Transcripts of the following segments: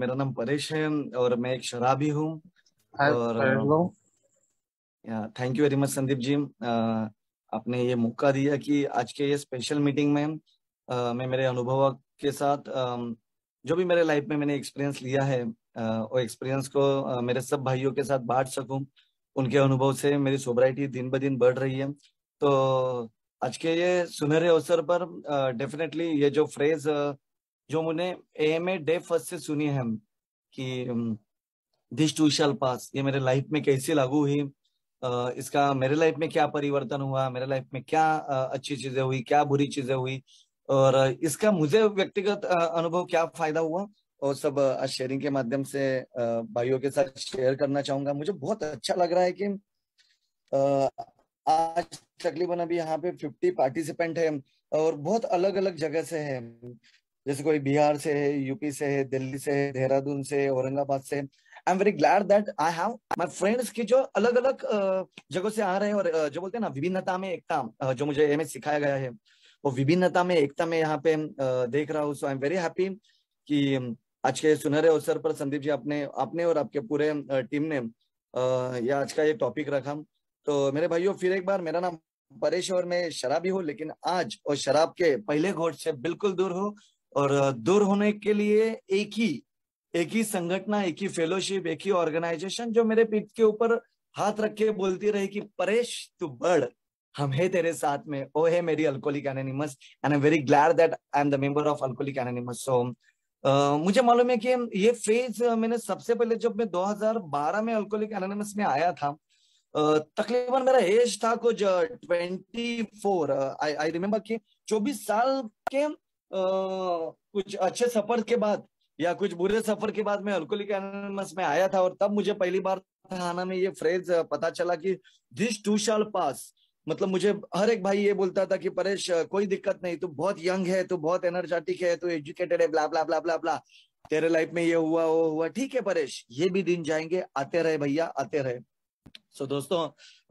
मेरा नाम परेश है और मैं एक शराबी हूँ और thank you very much Sandeep ji आपने ये मौका दिया कि आज के ये स्पेशल मीटिंग में आ, uh, मैं मेरे अनुभव के साथ आ, um, जो भी मेरे लाइफ में मैंने एक्सपीरियंस लिया है आ, uh, वो एक्सपीरियंस को आ, uh, मेरे सब भाइयों के साथ बांट सकूं उनके अनुभव से मेरी सोबराइटी दिन ब दिन बढ़ रही है तो आज के ये सुनहरे अवसर पर डेफिनेटली ये जो फ्रेज जो मैंने ए एम ए डे फर्स्ट से सुनी है कि दिस टू शल पास ये मेरे लाइफ में कैसे लागू हुई इसका मेरे लाइफ में क्या परिवर्तन हुआ मेरे लाइफ में क्या अच्छी चीजें हुई क्या बुरी चीजें हुई और इसका मुझे व्यक्तिगत अनुभव क्या फायदा हुआ और सब शेयरिंग के माध्यम से भाइयों के साथ शेयर करना चाहूंगा मुझे बहुत अच्छा लग रहा है कि आज तकरीबन अभी यहाँ पे 50 पार्टिसिपेंट है और बहुत अलग अलग जगह से है जैसे कोई बिहार से है यूपी से है दिल्ली से है देहरादून से औरंगाबाद से I am very glad that I have my friends की जो अलग अलग जगह से आ रहे हैं और जो बोलते हैं ना विभिन्नता में एकता जो मुझे एम सिखाया गया है वो विभिन्नता में एकता में यहाँ पे देख रहा हूँ so I am very happy कि आज के सुनहरे अवसर पर संदीप जी अपने अपने और आपके पूरे टीम ने यह आज का ये टॉपिक रखा तो मेरे भाइयों फिर एक बार मेरा नाम परेश और मैं शराबी हूँ लेकिन आज और शराब के पहले घोट से बिल्कुल दूर हूँ और दूर होने के लिए एक ही एक ही संगठना एक ही फेलोशिप एक ही ऑर्गेनाइजेशन जो मेरे पीठ के ऊपर हाथ रख के बोलती रही कि परेश तू बढ़ हम है तेरे साथ में ओ है मेरी alcoholic anonymous and am very glad that I am the member of alcoholic anonymous so मुझे मालूम है कि ये फेज मैंने सबसे पहले जब मैं 2012 में अल्कोहलिक एनिमस में आया था तकरीबन मेरा एज था कुछ twenty four I I remember कि चौबीस साल के कुछ अच्छे सफर के बाद या कुछ बुरे सफर के बाद मैं अल्कोहलिक एनोनिमस में आया था और तब मुझे पहली बार थाना में ये फ्रेज पता चला कि दिस टू शाल पास मतलब मुझे हर एक भाई ये बोलता था कि परेश कोई दिक्कत नहीं तू बहुत यंग है तू बहुत एनर्जेटिक है तू एजुकेटेड है ब्ला ब्ला ब्ला ब्ला ब्ला तेरे लाइफ में ये हुआ वो हुआ ठीक है परेश ये भी दिन जाएंगे आते रहे भैया आते रहे सो so, दोस्तों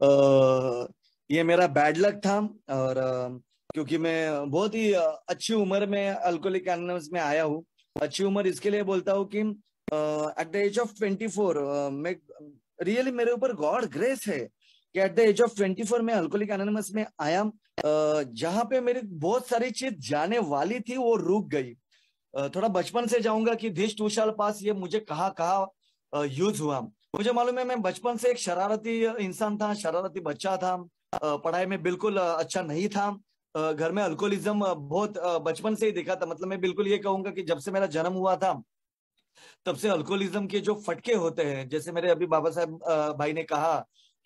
आ, ये मेरा बैड लक था और क्योंकि मैं बहुत ही अच्छी उम्र में अल्कोहलिक एनिमल्स में आया हूँ अच्छी उम्र इसके लिए बोलता हूँ कि at the age of twenty four मैं रियली मेरे ऊपर गॉड ग्रेस है कि at the age of twenty four में अल्कोहलिक एनिमल्स में आया जहां पे मेरी बहुत सारी चीज जाने वाली थी वो रुक गई थोड़ा बचपन से जाऊंगा कि दिस टू साल पास ये मुझे कहा कहा यूज हुआ मुझे मालूम है मैं बचपन से एक शरारती इंसान था शरारती बच्चा था पढ़ाई में बिल्कुल अच्छा नहीं था घर में अल्कोहलिज्म बहुत बचपन से ही देखा था मतलब मैं बिल्कुल ये कहूंगा कि जब से मेरा जन्म हुआ था तब से अल्कोहलिज्म के जो फटके होते हैं जैसे मेरे अभी बाबा साहब भाई ने कहा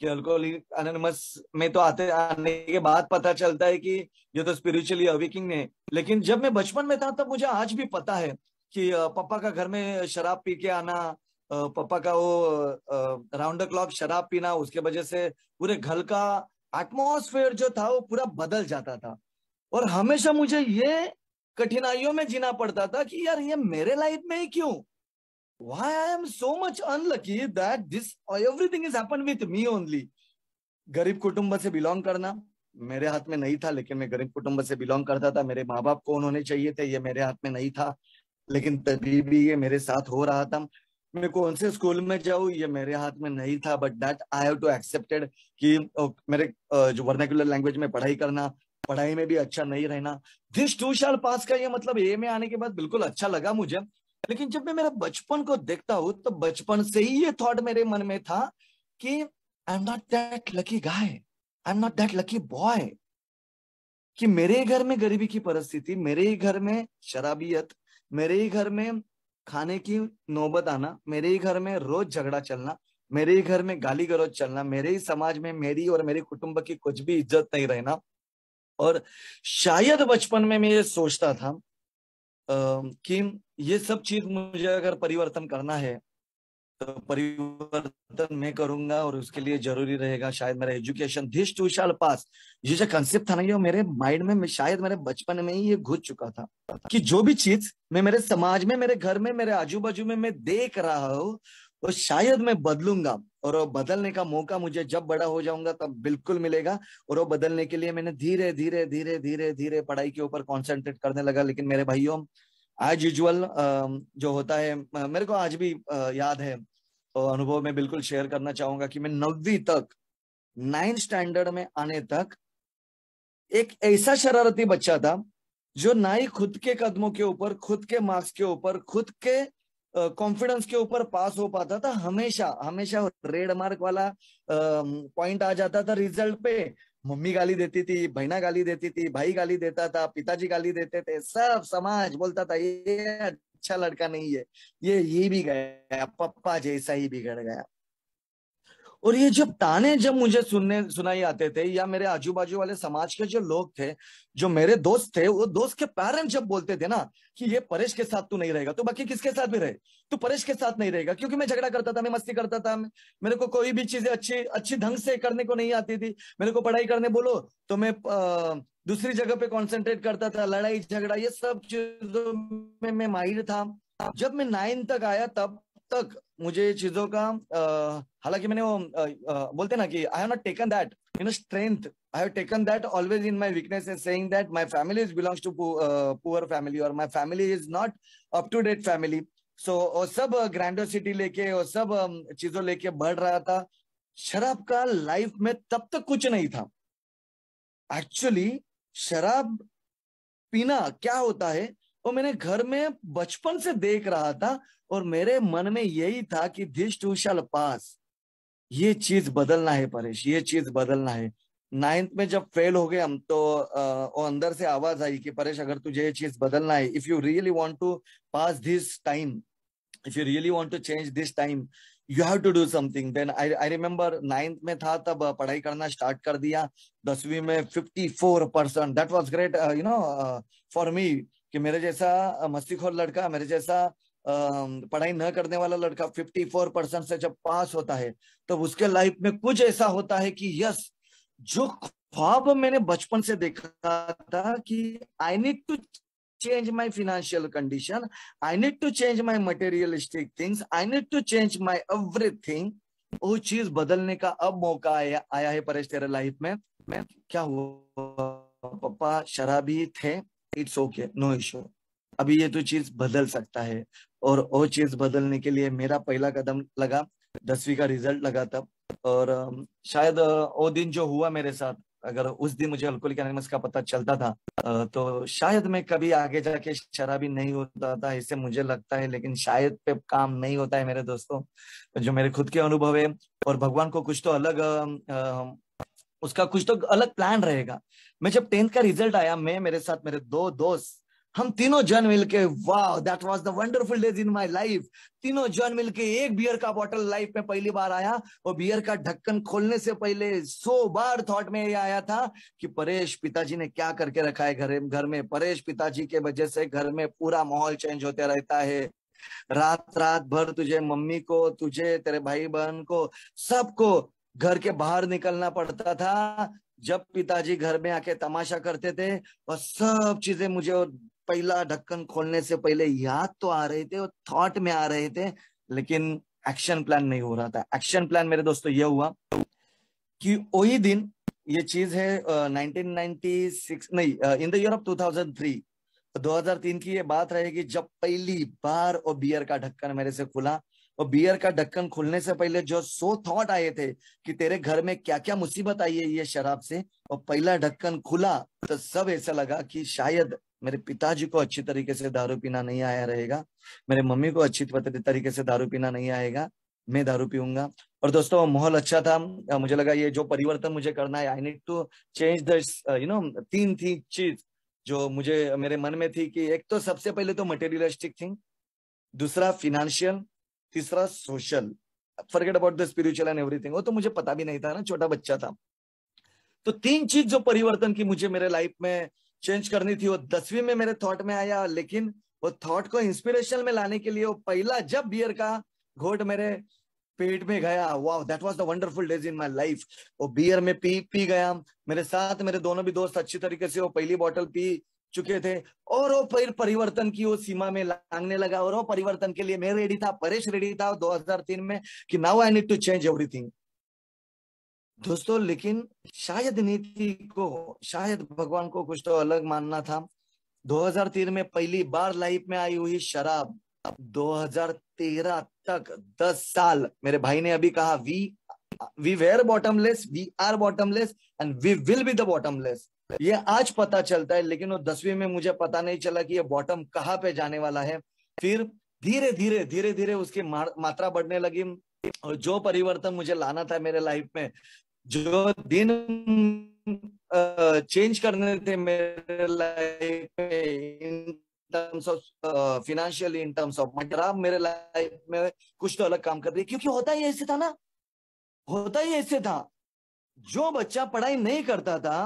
कि अल्कोहल अननमस में तो आते आने के बाद पता चलता है कि ये तो स्पिरिचुअली अवेकिंग है लेकिन जब मैं बचपन में था तब मुझे आज भी पता है कि पापा का घर में शराब पी के आना पापा का वो राउंड द क्लॉक शराब पीना उसके वजह से पूरे घर का एटमोसफेयर जो था वो पूरा बदल जाता था और हमेशा मुझे ये कठिनाइयों में जीना पड़ता था कि यार ये मेरे लाइफ में ही क्यों why I am so much unlucky that this everything is happened with me only. गरीब कुटुंब से बिलोंग करना मेरे हाथ में नहीं था लेकिन मैं गरीब कुटुंब से बिलोंग करता था मेरे माँ बाप को उन्होंने चाहिए थे ये मेरे हाथ में नहीं था लेकिन तभी भी ये मेरे साथ हो रहा था मैं कौन से स्कूल में जाऊँ ये मेरे हाथ में नहीं था but that I have to accepted कि मेरे जो वर्नेकुलर लैंग्वेज में पढ़ाई करना पढ़ाई में भी अच्छा नहीं रहना दिस टू शाल पास का ये मतलब ए में आने के बाद बिल्कुल अच्छा लगा मुझे लेकिन जब मैं मेरा बचपन को देखता हूँ तो बचपन से ही ये थॉट मेरे मन में था कि I am not that lucky guy I am not that lucky boy कि मेरे घर में गरीबी की परिस्थिति मेरे ही घर में शराबियत मेरे ही घर में खाने की नौबत आना मेरे ही घर में रोज झगड़ा चलना मेरे ही घर में गाली गलोज चलना मेरे ही समाज में मेरी और मेरे कुटुंब की कुछ भी इज्जत नहीं रहना और शायद बचपन में मैं ये सोचता था कि ये सब चीज मुझे अगर परिवर्तन करना है तो परिवर्तन मैं करूंगा और उसके लिए जरूरी रहेगा शायद मेरा education this too shall pass ये जो कंसेप्ट था ना ये मेरे माइंड में शायद मेरे बचपन में ही ये घुस चुका था कि जो भी चीज मैं मेरे समाज में मेरे घर में मेरे आजू बाजू में मैं देख रहा हूँ और शायद मैं बदलूंगा और वो बदलने का मौका मुझे जब बड़ा हो जाऊंगा तब बिल्कुल मिलेगा और वो बदलने के लिए मैंने धीरे धीरे धीरे धीरे धीरे पढ़ाई के ऊपर कॉन्सेंट्रेट करने लगा लेकिन मेरे भाइयों एज यूजल जो होता है मेरे को आज भी याद है अनुभव में बिल्कुल शेयर करना चाहूंगा कि मैं नवी तक नाइन्थ स्टैंडर्ड में आने तक एक ऐसा शरारती बच्चा था जो ना ही खुद के कदमों के ऊपर खुद के मार्क्स के ऊपर खुद के कॉन्फिडेंस के ऊपर पास हो पाता था हमेशा हमेशा रेड मार्क वाला पॉइंट आ जाता था रिजल्ट पे मम्मी गाली देती थी बहना गाली देती थी भाई गाली देता था पिताजी गाली देते थे सब समाज बोलता था ये अच्छा लड़का नहीं है ये ये भी गया पप्पा जैसा ही बिगड़ गया और ये जब ताने जब मुझे सुनने सुनाई आते थे या मेरे आजू बाजू वाले समाज के जो लोग थे जो मेरे दोस्त थे वो दोस्त के पेरेंट्स जब बोलते थे ना कि ये परेश के साथ तू नहीं रहेगा तो बाकी किसके साथ भी रहे तू परेश के साथ नहीं रहेगा क्योंकि मैं झगड़ा करता था मैं मस्ती करता था मेरे को कोई भी चीजें अच्छी अच्छी ढंग से करने को नहीं आती थी मेरे को पढ़ाई करने बोलो तो मैं दूसरी जगह पे कॉन्सेंट्रेट करता था लड़ाई झगड़ा ये सब चीजों में मैं माहिर था जब मैं नाइन तक आया तब तक मुझे चीजों का हालांकि मैंने वो बोलते ना कि I have not taken that you know strength I have taken that always in my weakness and saying that my family is belongs to poor family और my family is not up to date family so वो सब ग्रैंडोसिटी लेके वो सब चीजों लेके बढ़ रहा था शराब का लाइफ में तब तक कुछ नहीं था एक्चुअली शराब पीना क्या होता है वो मैंने घर में बचपन से देख रहा था और मेरे मन में यही था कि दिस टू शल पास ये चीज बदलना है परेश ये चीज बदलना है नाइन्थ में जब फेल हो गए हम तो वो अंदर से आवाज आई कि परेश अगर तुझे ये चीज बदलना है if you really want to pass this time if you really want to change this time you have to do something then I I remember ninth में था तब पढ़ाई करना स्टार्ट कर दिया दसवीं में fifty four percent that was great you know for me कि मेरे जैसा मस्तीखोर लड़का मेरे जैसा पढ़ाई न करने वाला लड़का 54 परसेंट से जब पास होता है तो उसके लाइफ में कुछ ऐसा होता है कि यस जो ख्वाब मैंने बचपन से देखा था कि I need to change my financial condition I need to change my materialistic things I need to change my everything वो चीज बदलने का अब मौका आया आया है परेश तेरे लाइफ में मैं क्या हुआ पापा शराबी थे इट्स ओके नो इश्यू अभी ये तो चीज बदल सकता है और वो चीज बदलने के लिए मेरा पहला कदम लगा दसवीं का रिजल्ट लगा था और शायद वो दिन जो हुआ मेरे साथ अगर उस दिन मुझे अल्कोहलिक एनिमल्स का पता चलता था तो शायद मैं कभी आगे जाके शराबी नहीं होता था इससे मुझे लगता है लेकिन शायद पे काम नहीं होता है मेरे दोस्तों जो मेरे खुद के अनुभव है और भगवान को कुछ तो अलग उसका कुछ तो अलग प्लान रहेगा मैं जब टेंथ का रिजल्ट आया मैं मेरे साथ मेरे दो दोस्त हम तीनों जन मिलके वाह that was the wonderful days in my life तीनों जन मिलके एक बियर का बॉटल लाइफ में पहली बार आया और बियर का ढक्कन खोलने से पहले सो बार थॉट में ये आया था कि परेश पिताजी ने क्या करके रखा है घर घर में परेश पिताजी के वजह से घर में पूरा माहौल चेंज होते रहता है रात रात भर तुझे मम्मी को तुझे तेरे भाई बहन को सबको घर के बाहर निकलना पड़ता था जब पिताजी घर में आके तमाशा करते थे और सब चीजें मुझे और पहला ढक्कन खोलने से पहले याद तो आ रहे थे और थॉट में आ रहे थे लेकिन एक्शन प्लान नहीं हो रहा था एक्शन प्लान मेरे दोस्तों ये हुआ कि वही दिन ये चीज है नाइनटीन uh, नहीं इन द ईयर ऑफ 2003 2003 की ये बात रहेगी जब पहली बार वो बियर का ढक्कन मेरे से खुला और बियर का ढक्कन खुलने से पहले जो सो थॉट आए थे कि तेरे घर में क्या क्या मुसीबत आई है ये शराब से और पहला ढक्कन खुला तो सब ऐसा लगा कि शायद मेरे पिताजी को अच्छी तरीके से दारू पीना नहीं आया रहेगा मेरे मम्मी को अच्छी तरीके से दारू पीना नहीं आएगा मैं दारू पीऊंगा और दोस्तों माहौल अच्छा था मुझे लगा ये जो परिवर्तन मुझे करना है I need to change two you know तीन थी चीज जो मुझे मेरे मन में थी कि एक तो सबसे पहले तो मटेरियलिस्टिक थिंग दूसरा फिनेंशियल तीसरा social forget about the spiritual and everything वो तो मुझे पता भी नहीं था ना छोटा बच्चा था तो तीन चीज जो परिवर्तन की मुझे मेरे लाइफ में चेंज करनी थी वो दसवीं में मेरे थॉट में आया लेकिन वो थॉट को इंस्पिरेशन में लाने के लिए वो पहला जब बियर का घोट मेरे पेट में गया वाह that was the wonderful days in my life वो बियर में पी पी गया मेरे साथ मेरे दोनों भी दोस्त अच्छी तरीके से वो पहली बॉटल पी चुके थे और वो फिर परिवर्तन की वो सीमा में लांगने लगा और वो परिवर्तन के लिए मैं रेडी था परेश रेडी था 2003 में कि now I need to change everything दोस्तों लेकिन शायद नीति को शायद भगवान को कुछ तो अलग मानना था 2003 में पहली बार लाइफ में आई हुई शराब 2013 तक 10 साल मेरे भाई ने अभी कहा we we were bottomless we are bottomless and we will be the bottomless ये आज पता चलता है लेकिन वो दसवीं में मुझे पता नहीं चला कि ये बॉटम कहाँ पे जाने वाला है फिर धीरे धीरे धीरे धीरे उसकी मात्रा बढ़ने लगी और जो परिवर्तन मुझे लाना था मेरे लाइफ में जो दिन चेंज करने थे मेरे लाइफ में in terms of financially in terms of खराब मेरे लाइफ में कुछ तो अलग काम कर रही क्योंकि होता ही ऐसे था ना होता ही ऐसे था जो बच्चा पढ़ाई नहीं करता था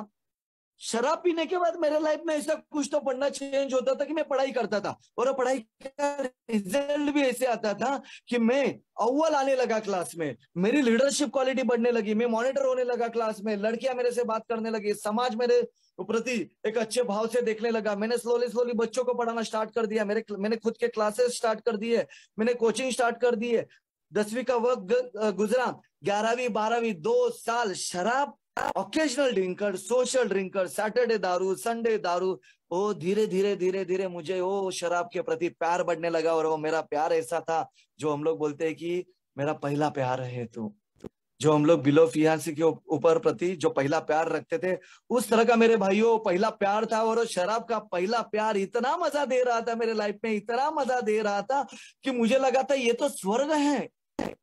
शराब पीने के बाद मेरे लाइफ में ऐसा कुछ तो पढ़ना चेंज होता था कि मैं पढ़ाई करता था और पढ़ाई का रिजल्ट भी ऐसे आता था कि मैं अव्वल आने लगा क्लास में मेरी लीडरशिप क्वालिटी बढ़ने लगी मैं मॉनिटर होने लगा क्लास में लड़कियां मेरे से बात करने लगी समाज मेरे प्रति एक अच्छे भाव से देखने लगा मैंने स्लोली स्लोली बच्चों को पढ़ाना स्टार्ट कर दिया मेरे मैंने खुद के क्लासेस स्टार्ट कर दिए मैंने कोचिंग स्टार्ट कर दी है दसवीं का वक्त गुजरा ग्यारहवीं बारहवीं दो साल शराब occasional drinker social drinker Saturday दारू संडे दारू ओ धीरे धीरे धीरे धीरे मुझे ओ शराब के प्रति प्यार बढ़ने लगा और वो मेरा प्यार ऐसा था जो हम लोग बोलते हैं कि मेरा पहला प्यार है तू तो। जो हम लोग बिलो फियांसी के ऊपर प्रति जो पहला प्यार रखते थे उस तरह का मेरे भाइयों पहला प्यार था और शराब का पहला प्यार इतना मजा दे रहा था मेरे लाइफ में इतना मजा दे रहा था कि मुझे लगा था ये तो स्वर्ग है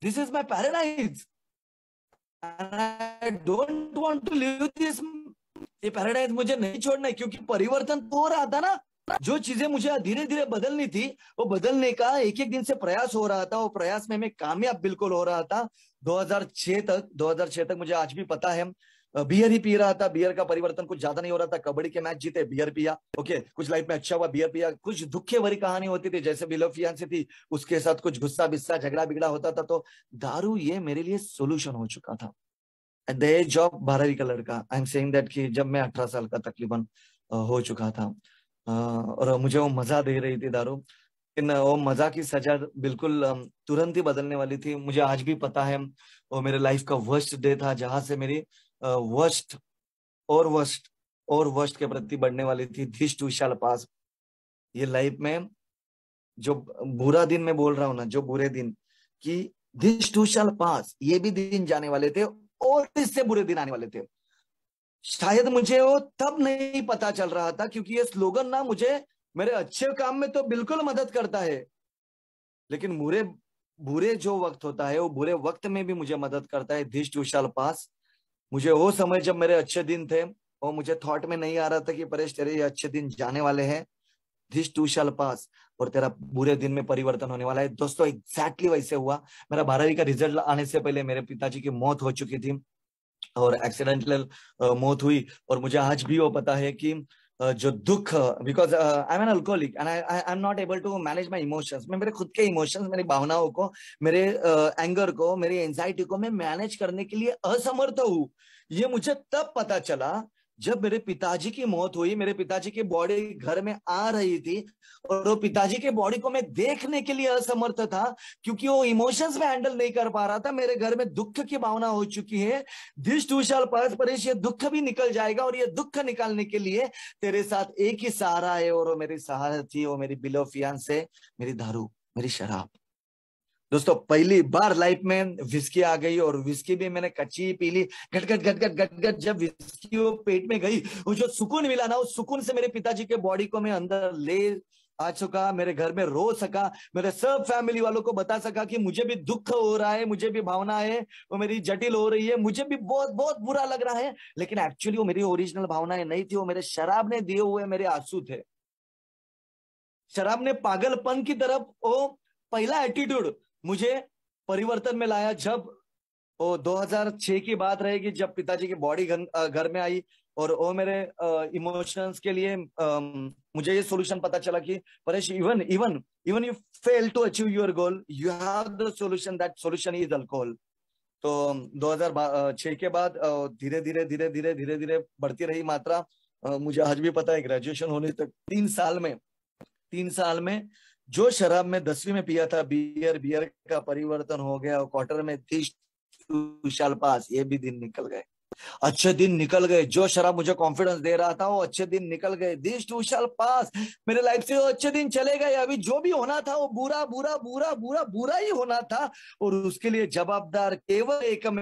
this is my paradise don't want to live this ये पैराडाइज मुझे नहीं छोड़ना है क्योंकि परिवर्तन तो हो रहा था ना जो चीजें मुझे धीरे धीरे बदलनी थी वो बदलने का एक एक दिन से प्रयास हो रहा था वो प्रयास में मैं कामयाब बिल्कुल हो रहा था 2006 तक 2006 तक मुझे आज भी पता है बियर ही पी रहा था बियर का परिवर्तन कुछ ज्यादा नहीं हो रहा था कबड्डी के मैच जीते बियर पिया ओके कुछ लाइफ में अच्छा हुआ बियर पिया कुछ दुखे भरी कहानी होती थी जैसे बिलो फियांसी थी उसके साथ कुछ गुस्सा बिस्सा झगड़ा बिगड़ा होता था तो दारू ये मेरे लिए सोल्यूशन हो चुका था एट द एज ऑफ बारहवीं का लड़का आई एम सेइंग दैट कि जब मैं अठारह साल का तकरीबन हो चुका था और मुझे वो मजा दे रही थी दारू लेकिन वो मजा की सजा बिल्कुल तुरंत ही बदलने वाली थी मुझे आज भी पता है वो मेरे लाइफ का वर्स्ट डे था जहां से मेरी वस्ट और वस्ट और वस्ट के प्रति बढ़ने वाली थी धिष्ट विशाल पास ये लाइफ में जो बुरा दिन में बोल रहा हूं ना जो बुरे दिन कि धिष्ट विशाल पास ये भी दिन जाने वाले थे और इससे बुरे दिन आने वाले थे शायद मुझे वो तब नहीं पता चल रहा था क्योंकि ये स्लोगन ना मुझे मेरे अच्छे काम में तो बिल्कुल मदद करता है लेकिन बुरे बुरे जो वक्त होता है वो बुरे वक्त में भी मुझे मदद करता है धिष्ट विशाल पास मुझे वो समय जब मेरे अच्छे दिन थे और मुझे थॉट में नहीं आ रहा था कि परेश तेरे ये अच्छे दिन जाने वाले हैं धिस टू शल पास और तेरा बुरे दिन में परिवर्तन होने वाला है दोस्तों एग्जैक्टली वैसे हुआ मेरा बारहवीं का रिजल्ट आने से पहले मेरे पिताजी की मौत हो चुकी थी और एक्सीडेंटल मौत हुई और मुझे आज भी वो पता है कि जो दुख because I am an alcoholic and I am not able to manage my emotions मैं मेरे खुद के इमोशंस मेरी भावनाओं को मेरे एंगर को मेरी एंजाइटी को मैं मैनेज करने के लिए असमर्थ हूँ ये मुझे तब पता चला जब मेरे पिताजी की मौत हुई मेरे पिताजी की बॉडी घर में आ रही थी और वो पिताजी के बॉडी को मैं देखने के लिए असमर्थ था क्योंकि वो इमोशंस में हैंडल नहीं कर पा रहा था मेरे घर में दुख की भावना हो चुकी है this too shall pass Paresh ये दुख भी निकल जाएगा और ये दुख निकालने के लिए तेरे साथ एक ही सहारा है और वो मेरी सहारा थी वो मेरी बिलोफियान से मेरी दारू मेरी शराब दोस्तों पहली बार लाइफ में विस्की आ गई और विस्की भी मैंने कच्ची पी ली गटगट गटगट गटगट जब विस्की वो पेट में गई वो जो सुकून मिला ना उस सुकून से मेरे पिताजी के बॉडी को मैं अंदर ले आ चुका मेरे घर में रो सका मेरे सब फैमिली वालों को बता सका कि मुझे भी दुख हो रहा है मुझे भी भावना है वो मेरी जटिल हो रही है मुझे भी बहुत बहुत बुरा लग रहा है लेकिन एक्चुअली वो मेरी ओरिजिनल भावनाएं नहीं थी वो मेरे शराब ने दिए हुए मेरे आंसू थे शराब ने पागलपन की तरफ वो पहला एटीट्यूड मुझे परिवर्तन में लाया जब वो 2006 की बात रहेगी जब पिताजी की बॉडी घर में आई और वो मेरे इमोशंस के लिए आ, मुझे ये सॉल्यूशन पता चला कि Paresh even even even you fail to achieve your goal you have the solution that solution is alcohol तो 2006 के बाद धीरे धीरे धीरे धीरे धीरे धीरे बढ़ती रही मात्रा मुझे आज भी पता है ग्रेजुएशन होने तक तीन साल में तीन साल में जो शराब में दसवीं में पिया था बियर बियर का परिवर्तन हो गया और क्वार्टर में तीस विशाल पास ये भी दिन निकल गए अच्छे दिन निकल गए जो शराब मुझे कॉन्फिडेंस दे रहा था वो अच्छे दिन निकल गए दिस टू शाल पास मेरे लाइफ से वो अच्छे दिन चले गए अभी जो भी होना था वो बुरा बुरा बुरा बुरा बुरा ही होना था और उसके लिए जवाबदार केवल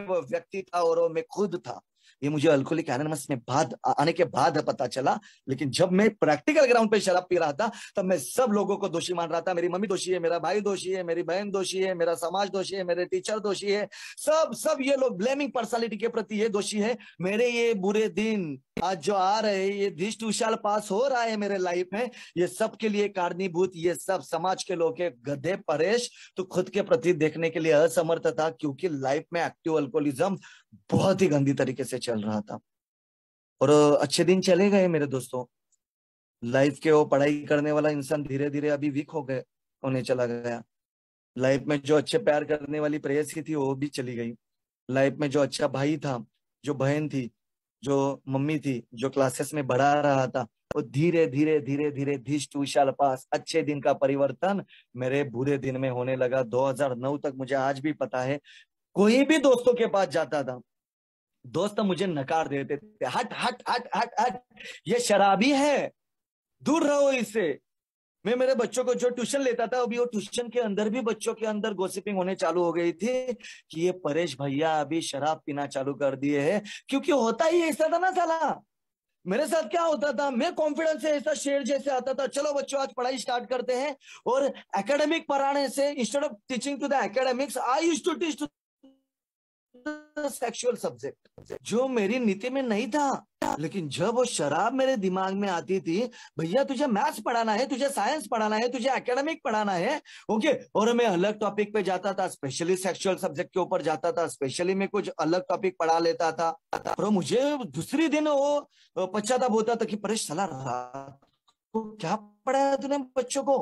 वो व्यक्ति था और वो मैं खुद था ये मुझे अल्कोहलिक एनोनमस में बाद आने के बाद पता चला लेकिन जब मैं प्रैक्टिकल ग्राउंड पे शराब पी रहा था तब मैं सब लोगों को दोषी मान रहा था मेरी मम्मी दोषी है मेरा भाई दोषी है मेरी बहन दोषी है मेरा समाज दोषी है मेरे टीचर दोषी है सब सब ये लोग ब्लेमिंग पर्सनैलिटी के प्रति ये दोषी है मेरे ये बुरे दिन आज जो आ रहे हैं ये दिष्ट विशाल पास हो रहा है मेरे लाइफ में ये सब के लिए कारणीभूत ये सब समाज के लोग के गधे परेश तो खुद के प्रति देखने के लिए असमर्थ था क्योंकि लाइफ में एक्टिव अल्कोहलिज्म बहुत ही गंदी तरीके से चल रहा था और अच्छे दिन चले गए मेरे दोस्तों लाइफ के वो पढ़ाई करने वाला इंसान धीरे धीरे अभी वीक हो गए होने चला गया लाइफ में जो अच्छे प्यार करने वाली की थी वो भी चली गई लाइफ में जो अच्छा भाई था जो बहन थी जो मम्मी थी जो क्लासेस में बढ़ा रहा था वो धीरे धीरे धीरे धीरे धीष्ट विशाल पास अच्छे दिन का परिवर्तन मेरे बुरे दिन में होने लगा 2009 तक मुझे आज भी पता है कोई भी दोस्तों के पास जाता था दोस्त मुझे नकार देते थे हट हट हट हट हट ये शराबी है दूर रहो इससे मैं मेरे बच्चों को जो ट्यूशन लेता था अभी वो ट्यूशन के अंदर भी बच्चों के अंदर गोसिपिंग होने चालू हो गई थी कि ये परेश भैया अभी शराब पीना चालू कर दिए है क्योंकि होता ही ऐसा था ना साला मेरे साथ क्या होता था मैं कॉन्फिडेंस से ऐसा शेर जैसे आता था चलो बच्चों आज पढ़ाई स्टार्ट करते हैं और एकेडमिक पढ़ाने से instead of teaching to the academics I use to teach to sexual subject जो मेरी नीति में नहीं था लेकिन जब वो शराब मेरे दिमाग में आती थी भैया तुझे मैथ्स पढ़ाना है तुझे साइंस पढ़ाना है तुझे एकेडमिक पढ़ाना है ओके और मैं अलग टॉपिक पे जाता था स्पेशली सेक्सुअल सब्जेक्ट के ऊपर जाता था स्पेशली मैं कुछ अलग टॉपिक पढ़ा लेता था और मुझे दूसरे दिन वो पश्चाताप होता था कि परेश सलाह रहा तो क्या पढ़ाया तूने बच्चों को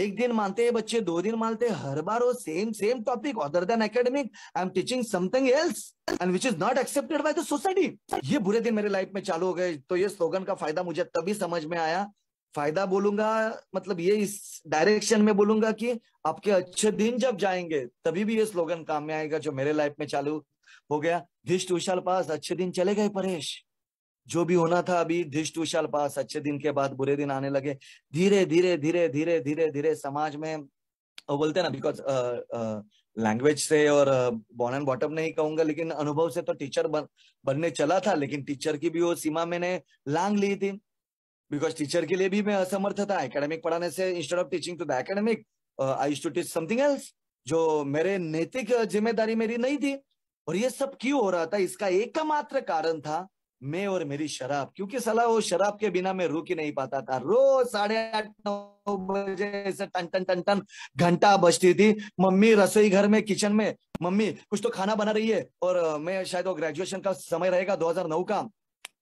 एक दिन मानते हैं बच्चे दो दिन मानते हैं हर बार वो same same topic other than academic I am teaching something else and which is not accepted by the society ये बुरे दिन मेरे लाइफ में चालू हो गए तो ये स्लोगन का फायदा मुझे तभी समझ में आया फायदा बोलूंगा मतलब ये इस डायरेक्शन में बोलूंगा कि आपके अच्छे दिन जब जाएंगे तभी भी ये स्लोगन काम में आएगा जो मेरे लाइफ में चालू हो गया धिष्ट उशाल पास अच्छे दिन चले गए परेश जो भी होना था अभी धिष्ट विशाल पास अच्छे दिन के बाद बुरे दिन आने लगे धीरे धीरे धीरे धीरे धीरे धीरे समाज में बोलते हैं ना बिकॉज लैंग्वेज से और बॉर्न एंड बॉटम नहीं कहूंगा लेकिन अनुभव से तो टीचर बन, बनने चला था लेकिन टीचर की भी वो सीमा मैंने लांग ली थी बिकॉज टीचर के लिए भी मैं असमर्थ था एकेडमिक पढ़ाने से instead of teaching to the academic I to teach something else जो मेरे नैतिक जिम्मेदारी मेरी नहीं थी और ये सब क्यों हो रहा था इसका एकमात्र कारण था मैं और मेरी शराब क्योंकि सलाह वो शराब के बिना मैं रुक ही नहीं पाता था रोज साढ़े आठ नौ बजे से टन टन टन टन घंटा बजती थी मम्मी रसोई घर में किचन में मम्मी कुछ तो खाना बना रही है और मैं शायद वो ग्रेजुएशन का समय रहेगा 2009 का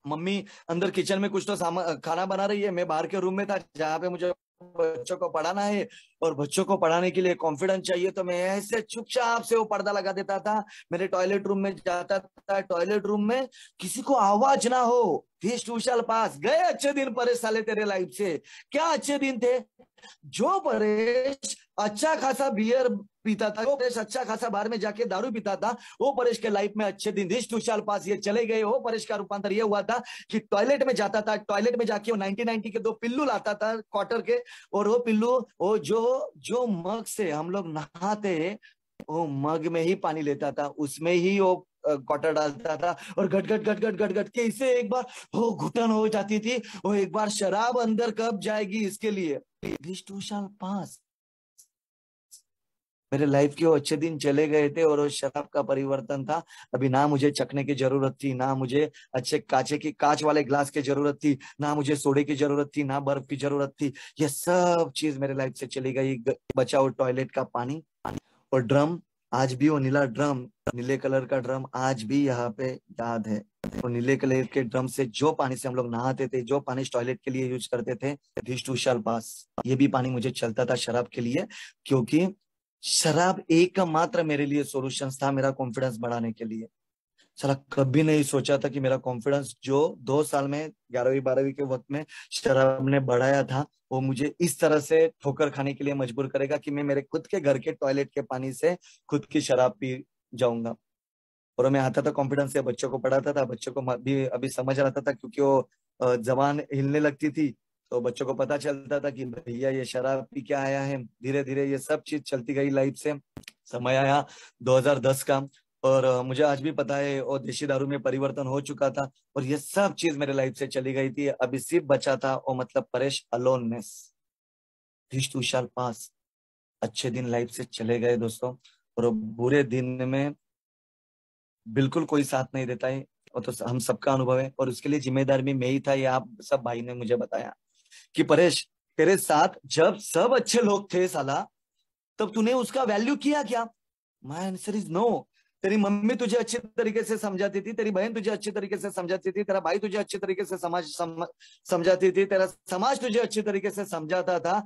मम्मी अंदर किचन में कुछ तो खाना बना रही है मैं बाहर के रूम में था जहाँ पे मुझे बच्चों को पढ़ाना है और बच्चों को पढ़ाने के लिए कॉन्फिडेंस चाहिए तो मैं ऐसे चुपचाप से वो पर्दा लगा देता था मेरे टॉयलेट रूम में जाता था टॉयलेट रूम में किसी को आवाज ना हो देश विशाल पास गए अच्छे दिन परेश साले तेरे लाइफ से क्या अच्छे दिन थे जो परेश अच्छा खासा बियर पीता था वो परेश अच्छा खासा बाहर में जाके दारू पीता था वो परेश के लाइफ में अच्छे दिन थे तुषार पास ये चले गए वो परेश का रूपांतर ये हुआ था कि टॉयलेट में जाता था टॉयलेट में जाके वो नाइनटीन नाइनटी के दो पिल्लू लाता था क्वार्टर के और वो पिल्लू वो जो जो मग से हम लोग नहाते वो मग में ही पानी लेता था उसमें ही वो कॉटर डालता था और घट घट घट घट घट घट के इसे एक बार वो घुटन हो जाती थी वो एक बार शराब अंदर कब जाएगी इसके लिए दिस पास मेरे लाइफ के वो अच्छे दिन चले गए थे और वो शराब का परिवर्तन था अभी ना मुझे चखने की जरूरत थी ना मुझे अच्छे काचे की कांच वाले ग्लास की जरूरत थी ना मुझे सोडे की जरूरत थी ना बर्फ की जरूरत थी ये सब चीज मेरे लाइफ से चली गई बचाओ टॉयलेट का पानी और ड्रम आज भी वो नीला ड्रम नीले कलर का ड्रम आज भी यहाँ पे याद है और नीले कलर के ड्रम से जो पानी से हम लोग नहाते थे जो पानी टॉयलेट के लिए यूज करते थे पास ये भी पानी मुझे चलता था शराब के लिए क्योंकि शराब एक मात्र मेरे लिए सोल्यूशन था मेरा कॉन्फिडेंस बढ़ाने के लिए सला कभी नहीं सोचा था कि मेरा कॉन्फिडेंस जो दो साल में ग्यारहवीं बारहवीं के वक्त में शराब ने बढ़ाया था वो मुझे इस तरह से ठोकर खाने के लिए मजबूर करेगा कि मैं मेरे खुद के घर के टॉयलेट के पानी से खुद की शराब पी जाऊंगा और मैं आता था कॉन्फिडेंस से बच्चों को पढ़ाता था बच्चों को भी अभी समझ रहा था, था क्योंकि वो जबान हिलने लगती थी तो बच्चों को पता चलता था कि भैया ये शराब पी क्या आया है धीरे धीरे ये सब चीज चलती गई लाइफ से समय आया 2010 का और मुझे आज भी पता है और देशी दारू में परिवर्तन हो चुका था और ये सब चीज मेरे लाइफ से चली गई थी अभी सिर्फ बचा था और मतलब परेश अलोननेस तुशाल पास अच्छे दिन लाइफ से चले गए दोस्तों और बुरे दिन में बिल्कुल कोई साथ नहीं देता है और तो हम सबका अनुभव है और उसके लिए जिम्मेदार भी मैं ही था ये आप सब भाई ने मुझे बताया कि परेश तेरे साथ जब सब अच्छे लोग थे साला तब तूने उसका वैल्यू किया क्या माय आंसर इज नो तेरी मम्मी तुझे अच्छे तरीके से समझाती थी तेरी बहन तुझे अच्छे तरीके से समझाती थी तेरा भाई तुझे अच्छे तरीके से समाज समझाती थी तेरा समाज तुझे अच्छे तरीके से समझाता था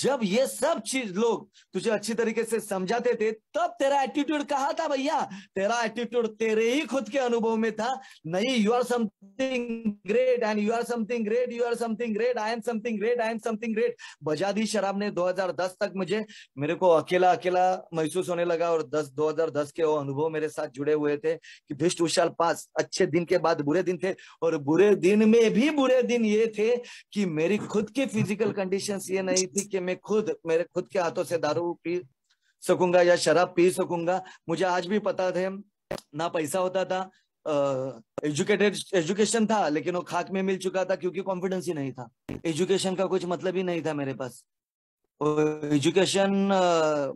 जब ये सब चीज लोग तुझे अच्छी तरीके से समझाते थे तब तेरा एटीट्यूड कहा था भैया तेरा एटीट्यूड तेरे ही खुद के अनुभव में था नहीं you are something great and you are something great you are something great I am something great I am something great बजा दी शराब ने 2010 तक मुझे मेरे को अकेला अकेला महसूस होने लगा और हजार दस के वो अनुभव मेरे साथ जुड़े हुए थे कि भिष्ट उशाल पास अच्छे दिन के बाद बुरे दिन थे और बुरे दिन में भी बुरे दिन ये थे कि मेरी खुद की फिजिकल कंडीशन ये नहीं थी कि मैं खुद मेरे खुद के हाथों से दारू पी सकूंगा या शराब पी सकूंगा मुझे आज भी पता थे ना पैसा होता था एजुकेटेड uh, एजुकेशन था लेकिन वो खाक में मिल चुका था क्योंकि कॉन्फिडेंस ही नहीं था एजुकेशन का कुछ मतलब ही नहीं था मेरे पास एजुकेशन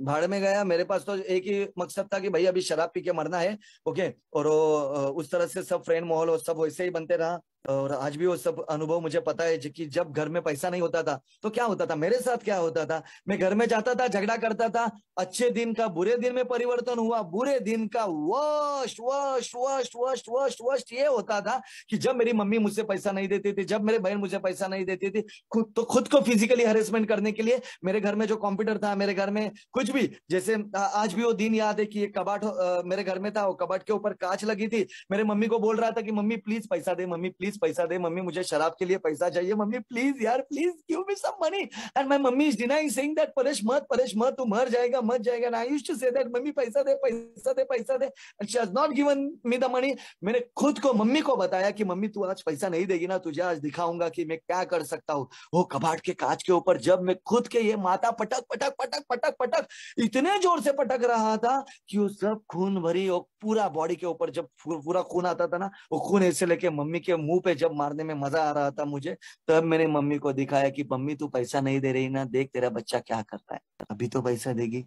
भाड़ में गया मेरे पास तो एक ही मकसद था कि भाई अभी शराब पी के मरना है ओके और वो उस तरह से सब फ्रेंड माहौल सब वैसे ही बनते रहा और आज भी वो सब अनुभव मुझे पता है कि जब घर में पैसा नहीं होता था तो क्या होता था मेरे साथ क्या होता था मैं घर में जाता था झगड़ा करता था अच्छे दिन का बुरे दिन में परिवर्तन हुआ बुरे दिन का वश वश वश वश वश वश ये होता था कि जब मेरी मम्मी मुझसे पैसा नहीं देती थी जब मेरे बहन मुझे पैसा नहीं देती थी खुद तो खुद को फिजिकली हरेसमेंट करने के लिए मेरे घर में जो कंप्यूटर था मेरे घर में कुछ भी जैसे आज भी वो दिन याद है कि ये कबाट मेरे घर में था वो कबाट के ऊपर कांच लगी थी मेरे मम्मी को बोल रहा था कि मम्मी प्लीज पैसा दे मम्मी प्लीज प्लीज पैसा दे मम्मी मुझे शराब के लिए पैसा चाहिए मम्मी प्लीज यार please give me some money and my mummy is denying saying that Paresh मत परेश मत तू मर जाएगा मत जाएगा ना I used to say that mummy पैसा दे पैसा दे पैसा दे and she has not given me the money मैंने खुद को मम्मी को बताया कि मम्मी तू आज पैसा नहीं देगी ना तुझे आज दिखाऊंगा कि मैं क्या कर सकता हूँ वो कबाड़ के कांच के ऊपर जब मैं खुद के ये माता पटक पटक पटक पटक पटक इतने जोर से पटक रहा था कि वो सब खून भरी और पूरा बॉडी के ऊपर जब पूरा खून आता था ना वो खून ऐसे लेके मम्मी के मुंह मुंह पे जब मारने में मजा आ रहा था मुझे तब मैंने मम्मी को दिखाया कि मम्मी तू पैसा नहीं दे रही ना देख तेरा बच्चा क्या करता है अभी तो पैसा देगी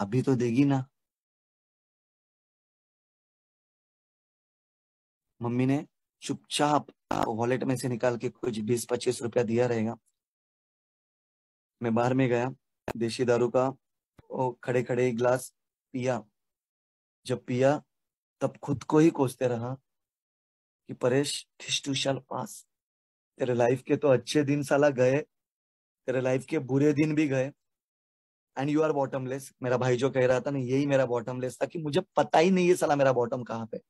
अभी तो देगी ना मम्मी ने चुपचाप वॉलेट में से निकाल के कुछ बीस पच्चीस रुपया दिया रहेगा मैं बाहर में गया देशी दारू का खड़े खड़े गिलास पिया जब पिया तब खुद को ही कोसते रहा कि Paresh this too shall pass तेरे लाइफ के तो अच्छे दिन साला गए तेरे लाइफ के बुरे दिन भी गए एंड यू आर बॉटमलेस मेरा भाई जो कह रहा था ना यही मेरा बॉटमलेस था कि मुझे पता ही नहीं है साला मेरा बॉटम कहाँ पे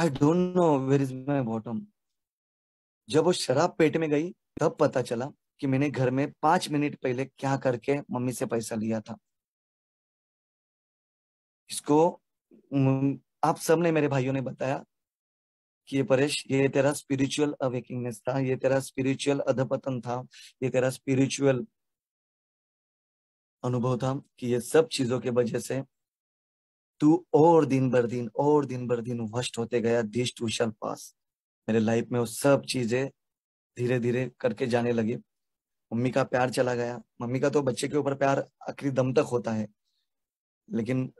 I don't know where is my bottom जब वो शराब पेट में गई तब पता चला कि मैंने घर में पांच मिनट पहले क्या करके मम्मी से पैसा लिया था इसको आप सबने मेरे भाइयों ने बताया कि परेश ये तेरा स्पिरिचुअल अवेकिंगनेस था ये तेरा स्पिरिचुअल अधपतन था ये तेरा स्पिरिचुअल अनुभव था कि ये सब चीजों के वजह से तू और दिन भर दिन और दिन भर दिन वस्ट होते गया दिस टू शल पास मेरे लाइफ में वो सब चीजें धीरे धीरे करके जाने लगी मम्मी का प्यार चला गया मम्मी का तो बच्चे के ऊपर प्यार आखिरी दम तक होता है लेकिन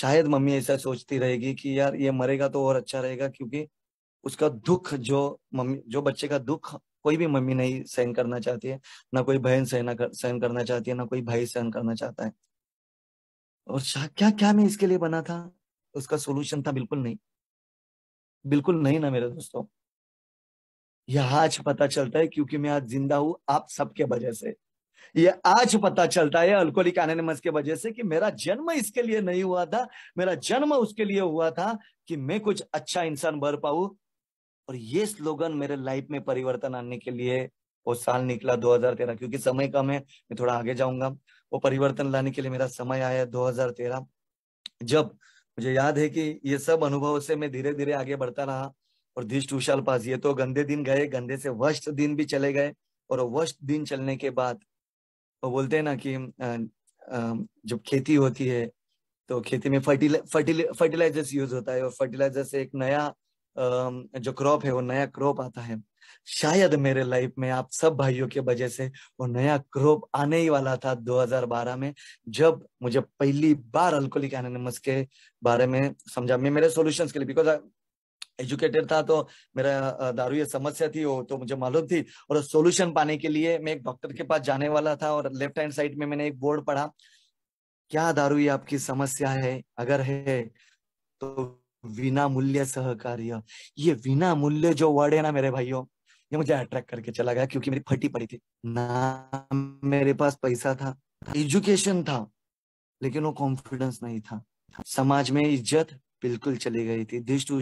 शायद मम्मी ऐसा सोचती रहेगी कि यार ये मरेगा तो और अच्छा रहेगा क्योंकि उसका दुख जो मम्मी जो बच्चे का दुख कोई भी मम्मी नहीं सहन करना चाहती है ना कोई बहन सहना कर, सहन करना चाहती है ना कोई भाई सहन करना चाहता है और क्या क्या मैं इसके लिए बना था उसका सोल्यूशन था बिल्कुल नहीं बिल्कुल नहीं ना मेरे दोस्तों यह आज पता चलता है क्योंकि मैं आज जिंदा हूं आप सबके वजह से यह आज पता चलता है अल्कोहलिक एनोनिमस के वजह से कि मेरा जन्म इसके लिए नहीं हुआ था मेरा जन्म उसके लिए हुआ था कि मैं कुछ अच्छा इंसान बन पाऊ और ये स्लोगन मेरे लाइफ में परिवर्तन आने के लिए वो साल निकला 2013 क्योंकि समय कम है मैं थोड़ा आगे जाऊंगा वो परिवर्तन लाने के लिए मेरा समय आया 2013 जब मुझे याद है कि ये सब अनुभव से मैं धीरे धीरे आगे बढ़ता रहा और धीष्ट विशाल पास ये तो गंदे दिन गए गंदे से वर्ष दिन भी चले गए और वर्ष दिन चलने के बाद वो बोलते हैं ना कि जब खेती होती है तो खेती में फर्टिलाइजर्स यूज होता है और फर्टिलाइजर से एक नया जो क्रॉप है वो नया क्रॉप आता है शायद मेरे लाइफ में आप सब भाइयों के वजह से वो नया क्रोप आने ही वाला था 2012 में जब मुझे पहली बार अल्कोहलिक एनोनिमस के बारे में समझा मैं मेरे सॉल्यूशंस के लिए बिकॉज एजुकेटेड था तो मेरा दारू ये समस्या थी वो तो मुझे मालूम थी और सॉल्यूशन पाने के लिए मैं एक डॉक्टर के पास जाने वाला था और लेफ्ट हैंड साइड में मैंने एक बोर्ड पढ़ा क्या दारू ये आपकी समस्या है अगर है तो विना मूल्य सहकार्य ये विना मूल्य जो वर्ड है ना मेरे भाइयों ये मुझे अट्रैक्ट करके चला गया क्योंकि मेरी फटी पड़ी थी ना मेरे पास पैसा था एजुकेशन था लेकिन वो कॉन्फिडेंस नहीं था समाज में इज्जत बिल्कुल चली गई थी दिस टू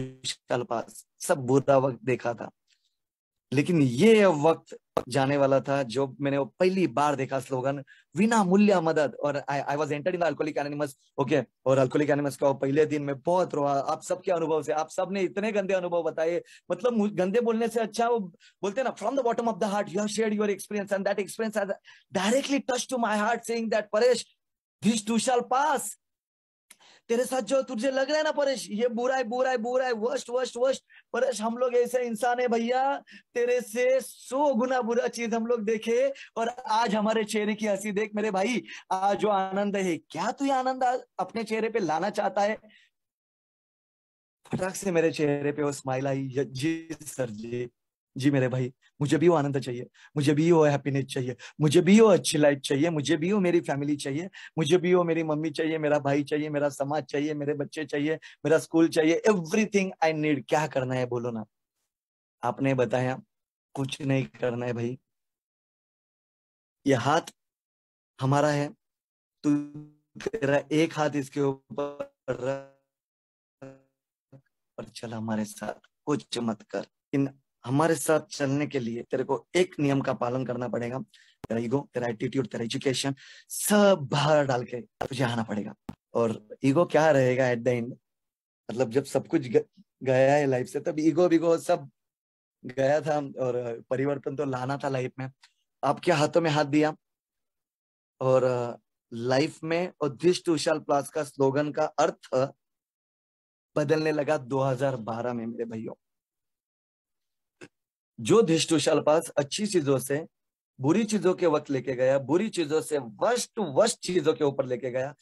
पास सब बुरा वक्त देखा था लेकिन ये वक्त जाने वाला था जो मैंने वो पहली बार देखा स्लोगन विना मूल्य मदद और I was enter in Alcoholic Anonymous okay और अल्कोहलिक एनिमस का पहले दिन में बहुत रोहा आप सबके अनुभव से आप सबने इतने गंदे अनुभव बताए मतलब गंदे बोलने से अच्छा वो बोलते ना from the bottom of the heart you have share your experience and that experience directly touch to my heart saying that Paresh this too shall pass तेरे साथ जो तुझे लग रहा है ना परेश ये बुरा है बुरा है बुरा है वर्ष वर्ष वर्ष परेश हम लोग ऐसे इंसान है भैया तेरे से सो गुना बुरा चीज हम लोग देखे और आज हमारे चेहरे की हंसी देख मेरे भाई आज जो आनंद है क्या तू ये आनंद अपने चेहरे पे लाना चाहता है फटाक से मेरे चेहरे पे वो स्माइल आई जी सर जी जी मेरे भाई मुझे भी वो आनंद चाहिए मुझे भी वो हैप्पीनेस चाहिए मुझे भी वो अच्छी लाइफ चाहिए मुझे भी वो मेरी फैमिली चाहिए मुझे भी वो मेरी मम्मी चाहिए मेरा भाई चाहिए मेरा समाज चाहिए मेरे बच्चे चाहिए मेरा स्कूल चाहिए एवरीथिंग आई नीड क्या करना है बोलो ना आपने बताया कुछ नहीं करना है भाई ये हाथ हमारा है तू तेरा एक हाथ इसके ऊपर और चल हमारे साथ कुछ मत कर इन हमारे साथ चलने के लिए तेरे को एक नियम का पालन करना पड़ेगा तेरा ईगो तेरा एटीट्यूड तेरा एजुकेशन सब बाहर डाल के तुझे आना पड़ेगा और ईगो क्या रहेगा एट द एंड मतलब जब सब कुछ गया है लाइफ से तब ईगो बिगो सब गया था और परिवर्तन तो लाना था लाइफ में आपके हाथों में हाथ दिया और लाइफ में और उद्दिष्ट विशाल प्लास का स्लोगन का अर्थ बदलने लगा 2012 में मेरे भाइयों जो धिष्टुशाल पास अच्छी चीजों से बुरी चीजों के वक्त लेके गया बुरी चीजों से वर्ष वस्ट चीजों के ऊपर लेके गया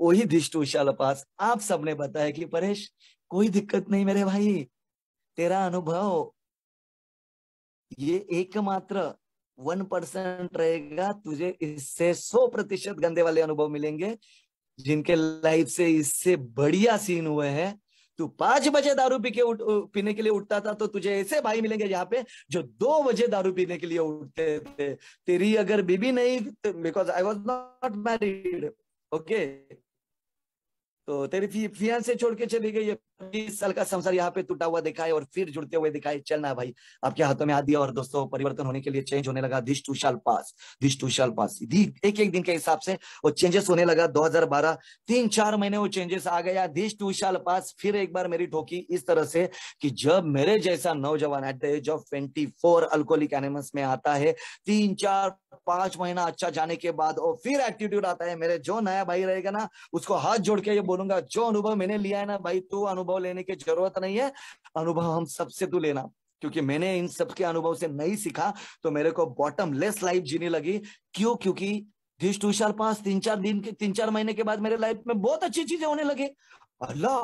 वही धिष्टुशाल पास आप सबने बताया कि परेश कोई दिक्कत नहीं मेरे भाई तेरा अनुभव ये एकमात्र वन परसेंट रहेगा तुझे इससे सौ प्रतिशत गंदे वाले अनुभव मिलेंगे जिनके लाइफ से इससे बढ़िया सीन हुए हैं तू पांच बजे दारू पी के उठ पीने के लिए उठता था तो तुझे ऐसे भाई मिलेंगे यहाँ पे जो दो बजे दारू पीने के लिए उठते थे तेरी अगर बीबी नहीं because I was not married okay तो तेरी फियान से छोड़ के चली गई बीस साल का संसार यहाँ पे टूटा हुआ दिखाए और फिर जुड़ते हुए दिखाए चलना भाई आपके हाथों में हाथ दिया और दोस्तों परिवर्तन होने के लिए चेंज होने लगा this too shall pass this too shall pass एक एक दिन के हिसाब से वो चेंजेस होने लगा 2012 तीन चार महीने वो चेंजेस आ गया दिस टू शाल पास फिर एक बार मेरी ठोकी इस तरह से कि जब मेरे जैसा नौजवान at the age of twenty four Alcoholic animals में आता है तीन चार पांच महीना अच्छा जाने के बाद और फिर एटीट्यूड आता है मेरे जो नया भाई रहेगा ना उसको हाथ जोड़ के ये बोलूंगा जो अनुभव मैंने लिया है ना भाई तू अनुभव अनुभव लेने की जरूरत नहीं है अनुभव हम सबसे तो लेना क्योंकि मैंने इन सबके अनुभव से नहीं सीखा तो मेरे को बॉटम लेस लाइफ जीने लगी क्यों क्योंकि धीश टू साल पास तीन चार दिन के तीन चार महीने के बाद मेरे लाइफ में बहुत अच्छी चीजें होने लगी अल्लाह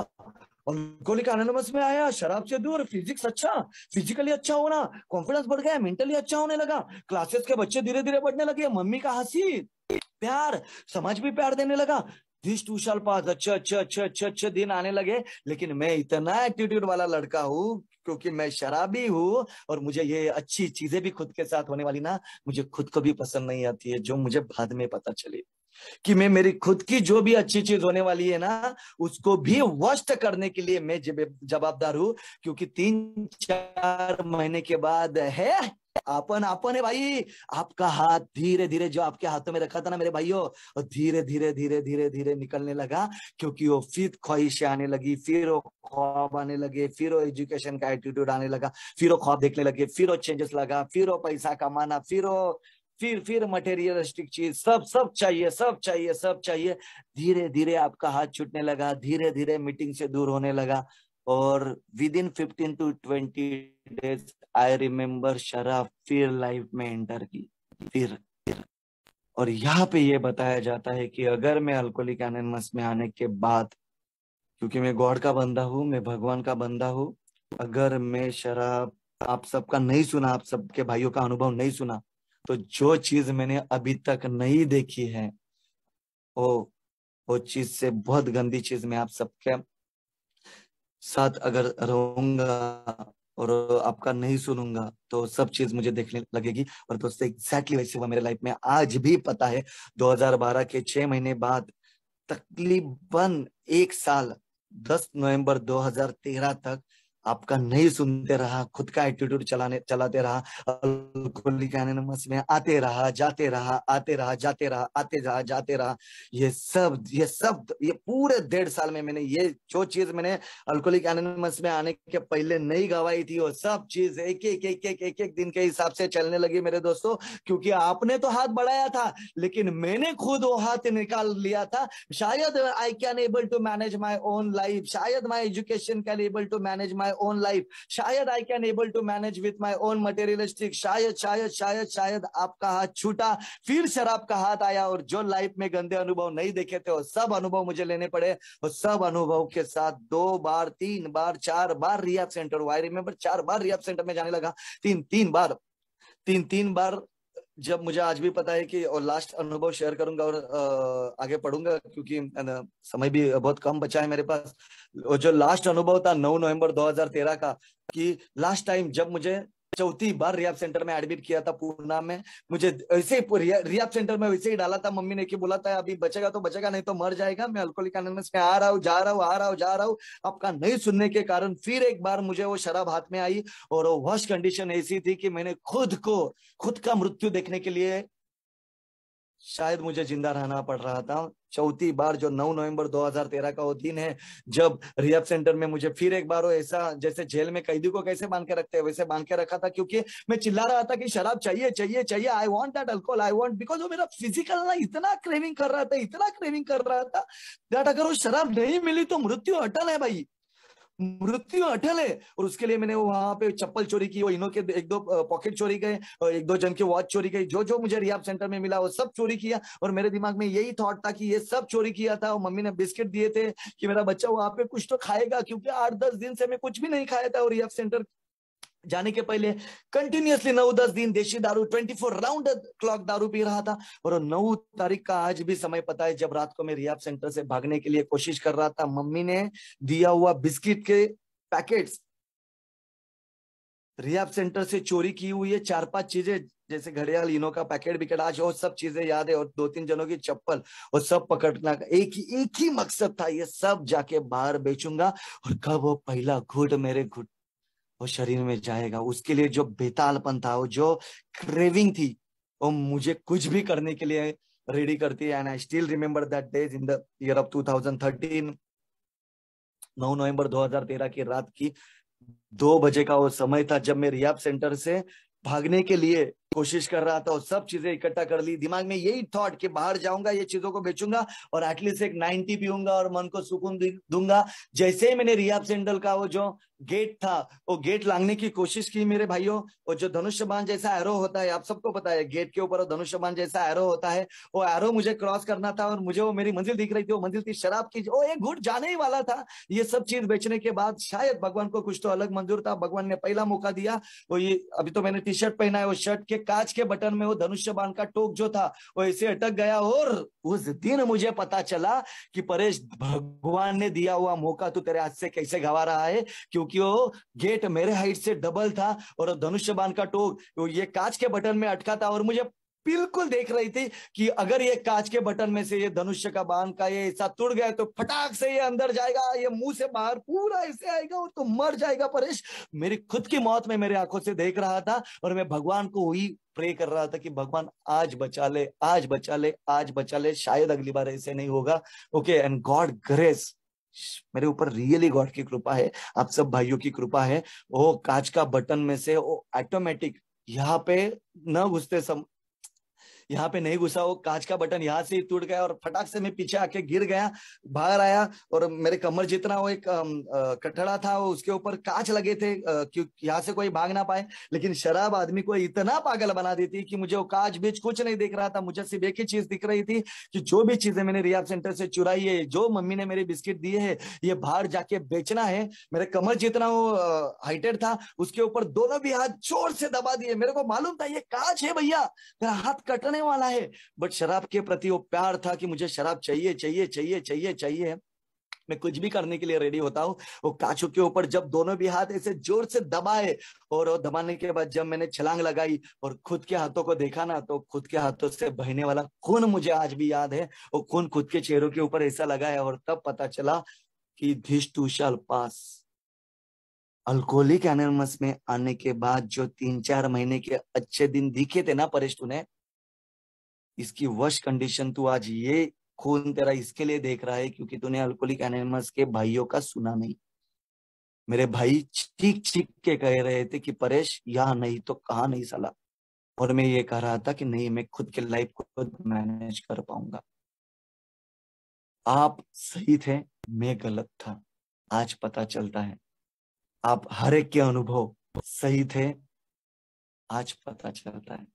अल्कोहलिक एनोनमस में आया शराब से दूर फिजिक्स अच्छा फिजिकली अच्छा होना कॉन्फिडेंस बढ़ गया मेंटली अच्छा होने लगा क्लासेस के बच्चे धीरे धीरे बढ़ने लगे मम्मी का हंसी प्यार समाज भी प्यार देने लगा दिस टू साल पास अच्छे अच्छे अच्छे अच्छे अच्छे दिन आने लगे लेकिन मैं इतना एटीट्यूड वाला लड़का हूँ क्योंकि मैं शराबी हूँ और मुझे ये अच्छी चीजें भी खुद के साथ होने वाली ना मुझे खुद को भी पसंद नहीं आती है जो मुझे बाद में पता चले कि मैं मेरी खुद की जो भी अच्छी चीज होने वाली है ना उसको भी वस्ट करने के लिए मैं जवाबदार हूं क्योंकि तीन चार महीने के बाद है अपन अपन है भाई आपका हाथ धीरे धीरे जो आपके हाथों में रखा था ना मेरे भाइयों धीरे धीरे धीरे धीरे धीरे निकलने लगा क्योंकि वो फिर ख्वाहिशें आने लगी फिर वो ख्वाब आने लगे फिर वो एजुकेशन का एटीट्यूड आने लगा फिर वो ख्वाब देखने लगे फिर वो चेंजेस लगा फिर वो पैसा कमाना फिर वो फिर फिर मटेरियलिस्टिक चीज सब सब चाहिए सब चाहिए सब चाहिए धीरे धीरे आपका हाथ छूटने लगा धीरे धीरे मीटिंग से दूर होने लगा और within fifteen to twenty days I remember शराब फिर लाइफ में एंटर की फिर और यहाँ पे ये बताया जाता है कि अगर मैं अल्कोहलिक एनिमस में आने के बाद क्योंकि मैं गॉड का बंदा हूँ मैं भगवान का बंदा हूँ अगर मैं शराब आप सबका नहीं सुना आप सबके भाइयों का अनुभव नहीं सुना तो जो चीज मैंने अभी तक नहीं देखी है वो वो चीज से बहुत गंदी चीज मैं आप सबके साथ अगर रहूंगा और आपका नहीं सुनूंगा तो सब चीज मुझे देखने लगेगी और दोस्तों एग्जैक्टली वैसे हुआ मेरे लाइफ में आज भी पता है 2012 के छह महीने बाद तकरीबन एक साल 10 नवंबर 2013 तक आपका नहीं सुनते रहा खुद का एटीट्यूड चलाने चलाते रहा अल्कोहलिक में आते रहा जाते रहा आते रहा जाते रहा आते रहा जाते रहा ये सब ये सब तो, ये पूरे डेढ़ साल में मैंने ये जो चीज मैंने अल्कोहलिक एनिमस में आने के पहले नहीं गवाई थी वो सब चीज एक एक एक एक एक एक दिन के हिसाब से चलने लगी मेरे दोस्तों क्योंकि आपने तो हाथ बढ़ाया था लेकिन मैंने खुद वो हाथ निकाल लिया था शायद I can able to manage my own life शायद my education can able to manage my my own life शायद I can able to manage with my own materialistic शायद शायद शायद शायद आपका हाथ छूटा फिर शराब का हाथ आया और जो लाइफ में गंदे अनुभव नहीं देखे थे वो सब अनुभव मुझे लेने पड़े और सब अनुभव के साथ दो बार तीन बार चार बार रियाप सेंटर आई रिमेम्बर चार बार रियाप सेंटर में जाने लगा तीन तीन बार तीन तीन बार जब मुझे आज भी पता है कि और लास्ट अनुभव शेयर करूंगा और आगे पढ़ूंगा क्योंकि समय भी बहुत कम बचा है मेरे पास जो लास्ट अनुभव था 9 नवंबर 2013 का कि लास्ट टाइम जब मुझे चौथी बार रियाब सेंटर में एडमिट किया था पूना में मुझे ऐसे ही रियाब सेंटर में वैसे ही डाला था मम्मी ने कि बोला था अभी बचेगा तो बचेगा नहीं तो मर जाएगा मैं अल्कोहलिक अनोनमस में आ रहा हूँ जा रहा हूँ आ रहा हूँ जा रहा हूँ आपका नहीं सुनने के कारण फिर एक बार मुझे वो शराब हाथ में आई और वो वर्ष कंडीशन ऐसी थी कि मैंने खुद को खुद का मृत्यु देखने के लिए शायद मुझे जिंदा रहना पड़ रहा था चौथी बार जो 9 नवंबर 2013 का वो दिन है जब रिहब सेंटर में मुझे फिर एक बार वो ऐसा जैसे जेल में कैदी को कैसे बांध के रखते हैं वैसे बांध के रखा था क्योंकि मैं चिल्ला रहा था कि शराब चाहिए चाहिए चाहिए I want that alcohol I want because वो मेरा फिजिकल ना इतना क्रेविंग कर रहा था इतना क्रेविंग कर रहा था दैट अगर वो शराब नहीं मिली तो मृत्यु अटल है भाई मृत्यु अटल है और उसके लिए मैंने वहां पे चप्पल चोरी की वो इनो के एक दो पॉकेट चोरी गए और एक दो जन के वॉच चोरी गई जो जो मुझे रिहाब सेंटर में मिला वो सब चोरी किया और मेरे दिमाग में यही थॉट था कि ये सब चोरी किया था और मम्मी ने बिस्किट दिए थे कि मेरा बच्चा वहां पे कुछ तो खाएगा क्योंकि आठ दस दिन से मैं कुछ भी नहीं खाया था और रिहाब सेंटर जाने के पहले कंटिन्यूसली नौ दस दिन देशी दारू ट्वेंटी फोर राउंड क्लॉक दारू पी रहा था और नौ तारीख का आज भी समय पता है जब रात को मैं रिहाब सेंटर से भागने के लिए कोशिश कर रहा था मम्मी ने दिया हुआ बिस्किट के पैकेट्स रिहाब सेंटर से चोरी की हुई है चार पांच चीजें जैसे घड़ियाल इनो का पैकेट विकेट आज और सब चीजें याद है और दो तीन जनों की चप्पल और सब पकड़ना का एक ही एक ही मकसद था ये सब जाके बाहर बेचूंगा और कब वो पहला घुट मेरे घुट वो शरीर में जाएगा उसके लिए जो बेतालपन था वो जो क्रेविंग थी वो मुझे कुछ भी करने के लिए रेडी करती है and I still remember that days in the year of 2013 नौ नवंबर 2013 की रात की दो बजे का वो समय था जब मैं रियाब सेंटर से भागने के लिए कोशिश कर रहा था और सब चीजें इकट्ठा कर ली दिमाग में यही थॉट कि बाहर जाऊंगा ये चीजों को बेचूंगा और एटलीस्ट एक नाइनटी पीऊंगा और मन को सुकून दूंगा जैसे ही मैंने रियाब सेंडल का वो जो गेट था वो गेट लांगने की कोशिश की मेरे भाइयों और जो धनुष्यबान जैसा एरो होता है आप सबको पता है गेट के ऊपर धनुष्यबान जैसा एरो होता है वो एरो मुझे क्रॉस करना था और मुझे वो मेरी मंजिल दिख रही थी वो मंजिल थी शराब की ओ एक घुट जाने ही वाला था ये सब चीज बेचने के बाद शायद भगवान को कुछ तो अलग मंजूर था भगवान ने पहला मौका दिया वो ये अभी तो मैंने टी शर्ट पहना है वो शर्ट के कांच के बटन में वो धनुष्य बाण का टोक जो था वो ऐसे अटक गया और उस दिन मुझे पता चला कि परेश भगवान ने दिया हुआ मौका तू तेरे हाथ से कैसे गवा रहा है क्योंकि वो गेट मेरे हाइट से डबल था और धनुष्य बाण का टोक ये कांच के बटन में अटका था और मुझे बिल्कुल देख रही थी कि अगर ये कांच के बटन में से ये धनुष्य का बांध का ये हिस्सा टूट गया तो फटाक से ये अंदर जाएगा ये मुंह से बाहर पूरा ऐसे आएगा और तो मर जाएगा परेश मेरी खुद की मौत में मेरे आंखों से देख रहा था और मैं भगवान को वही प्रे कर रहा था कि भगवान आज बचा ले आज बचा ले आज बचा ले शायद अगली बार ऐसे नहीं होगा ओके एंड गॉड ग्रेस मेरे ऊपर रियली गॉड की कृपा है आप सब भाइयों की कृपा है वो oh, कांच का बटन में से वो oh, ऑटोमेटिक यहाँ पे न घुसते सम यहाँ पे नहीं घुसा वो कांच का बटन यहाँ से ही टूट गया और फटाक से मैं पीछे आके गिर गया बाहर आया और मेरे कमर जितना वो एक कटड़ा था वो उसके ऊपर कांच लगे थे क्योंकि यहाँ से कोई भाग ना पाए लेकिन शराब आदमी को इतना पागल बना देती कि मुझे वो कांच बीच कुछ नहीं दिख रहा था मुझे सिर्फ एक ही चीज दिख रही थी कि जो भी चीजें मैंने रियाब सेंटर से चुराई है जो मम्मी ने मेरे बिस्किट दिए है ये बाहर जाके बेचना है मेरे कमर जितना वो हाइटेड था उसके ऊपर दोनों भी हाथ जोर से दबा दिए मेरे को मालूम था ये कांच है भैया मेरा हाथ कटने करने वाला है बट शराब के प्रति वो प्यार था कि मुझे शराब चाहिए चाहिए चाहिए चाहिए चाहिए मैं कुछ भी करने के लिए रेडी होता हूँ वो काचू के ऊपर जब दोनों भी हाथ ऐसे जोर से दबाए और वो दबाने के बाद जब मैंने छलांग लगाई और खुद के हाथों को देखा ना तो खुद के हाथों से बहने वाला खून मुझे आज भी याद है वो खून खुद के चेहरों के ऊपर ऐसा लगा है और तब पता चला कि this too shall pass Alcoholic Anonymous में आने के बाद जो तीन चार महीने के अच्छे दिन दिखे थे ना परेश ने इसकी वर्ष कंडीशन तू आज ये खून तेरा इसके लिए देख रहा है क्योंकि तूने अल्कोहलिक एनिमल्स के भाइयों का सुना नहीं मेरे भाई चीख चीख के कह रहे थे कि परेश यहाँ नहीं तो कहा नहीं सला और मैं ये कह रहा था कि नहीं मैं खुद के लाइफ को खुद मैनेज कर पाऊंगा आप सही थे मैं गलत था आज पता चलता है आप हर एक के अनुभव सही थे आज पता चलता है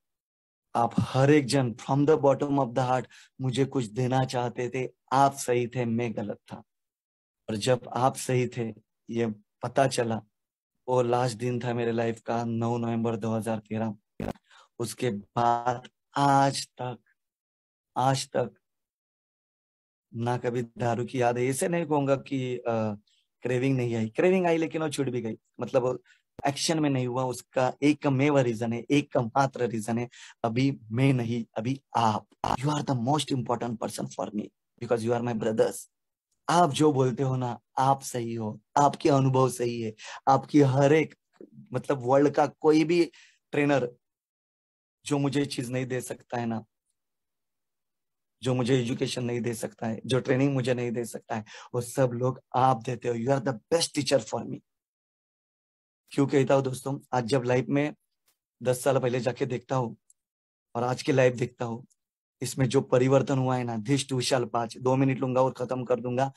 आप हर एक जन from the bottom of the heart मुझे कुछ देना चाहते थे आप सही थे मैं गलत था और जब आप सही थे ये पता चला वो लास्ट दिन था मेरे लाइफ का 9 नवंबर 2013 उसके बाद आज तक आज तक ना कभी दारू की याद है ऐसे नहीं कहूंगा कि आ, क्रेविंग नहीं आई क्रेविंग आई लेकिन वो छूट भी गई मतलब एक्शन में नहीं हुआ उसका एक मेव रीजन है एक मात्र रीजन है अभी मैं नहीं अभी आप you are the most important person for me because you are my brothers आप जो बोलते हो ना आप सही हो आपके अनुभव सही है आपकी हर एक मतलब वर्ल्ड का कोई भी ट्रेनर जो मुझे चीज नहीं दे सकता है ना जो मुझे एजुकेशन नहीं दे सकता है जो ट्रेनिंग मुझे नहीं दे सकता है वो सब लोग आप देते हो you are the best teacher for me क्यों कहता हूँ दोस्तों आज जब लाइफ में दस साल पहले जाके देखता हूँ और आज की लाइफ देखता हूँ इसमें जो परिवर्तन हुआ है ना धिष्ट विशाल पांच दो मिनट लूंगा और खत्म कर दूंगा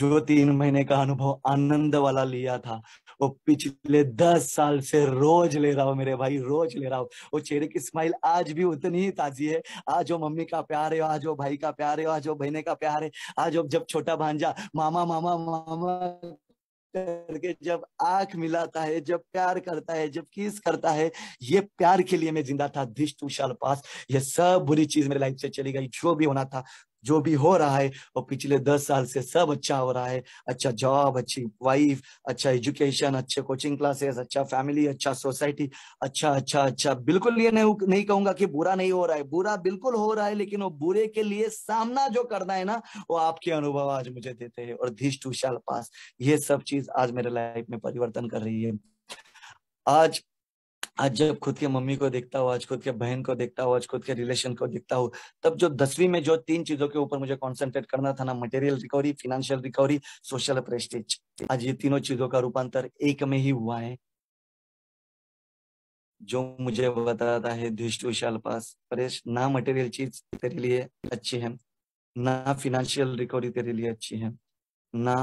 जो तीन महीने का अनुभव आनंद वाला लिया था वो पिछले दस साल से रोज ले रहा हूँ मेरे भाई रोज ले रहा हूँ वो चेहरे की स्माइल आज भी उतनी ही ताजी है आज वो मम्मी का प्यार है आज वो भाई का प्यार है आज वो बहने का प्यार है आज वो जब छोटा भांजा मामा मामा मामा करके जब आंख मिलाता है जब प्यार करता है जब किस करता है ये प्यार के लिए मैं जिंदा था दिश तुषाल पास ये सब बुरी चीज मेरे लाइफ से चली गई जो भी होना था जो भी हो रहा है वो पिछले दस साल से सब अच्छा हो रहा है अच्छा जॉब अच्छी वाइफ अच्छा एजुकेशन अच्छे कोचिंग क्लासेस अच्छा फैमिली अच्छा सोसाइटी अच्छा अच्छा अच्छा बिल्कुल ये नहीं नहीं कहूंगा कि बुरा नहीं हो रहा है बुरा बिल्कुल हो रहा है लेकिन वो बुरे के लिए सामना जो करना है ना वो आपके अनुभव आज मुझे देते हैं और धीष टू शाल पास ये सब चीज आज मेरे लाइफ में परिवर्तन कर रही है आज आज जब खुद के मम्मी को देखता हूँ आज खुद के बहन को देखता हूँ आज खुद के रिलेशन को देखता हूँ तब जो दसवीं में जो तीन चीजों के ऊपर मुझे कॉन्सेंट्रेट करना था ना material recovery financial recovery social prestige आज ये तीनों चीजों का रूपांतर एक में ही हुआ है जो मुझे बताता है धिष्ट विशाल पास परेश ना मटेरियल चीज तेरे लिए अच्छी है ना फिनेंशियल रिकवरी तेरे लिए अच्छी है ना